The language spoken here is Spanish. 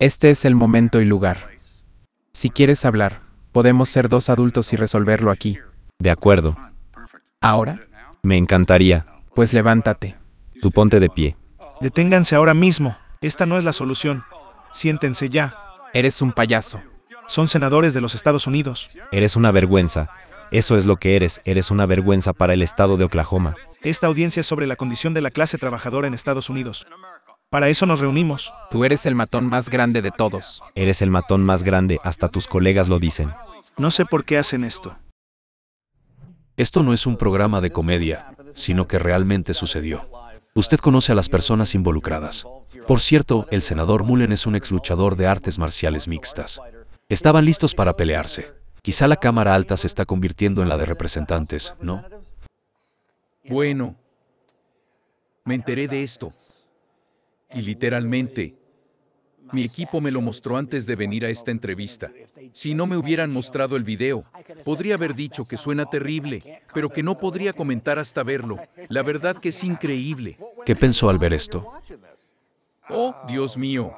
Este es el momento y lugar. Si quieres hablar, podemos ser dos adultos y resolverlo aquí. De acuerdo. ¿Ahora? Me encantaría. Pues levántate. Tu ponte de pie. Deténganse ahora mismo. Esta no es la solución. Siéntense ya. Eres un payaso. Son senadores de los Estados Unidos. Eres una vergüenza. Eso es lo que eres, eres una vergüenza para el estado de Oklahoma. Esta audiencia es sobre la condición de la clase trabajadora en Estados Unidos. Para eso nos reunimos. Tú eres el matón más grande de todos. Eres el matón más grande, hasta tus colegas lo dicen. No sé por qué hacen esto. Esto no es un programa de comedia, sino que realmente sucedió. Usted conoce a las personas involucradas. Por cierto, el senador Mullen es un ex luchador de artes marciales mixtas. Estaban listos para pelearse. Quizá la Cámara Alta se está convirtiendo en la de representantes, ¿no? Bueno, me enteré de esto. Y literalmente, mi equipo me lo mostró antes de venir a esta entrevista. Si no me hubieran mostrado el video, podría haber dicho que suena terrible, pero que no podría comentar hasta verlo. La verdad que es increíble. ¿Qué pensó al ver esto? Oh, Dios mío,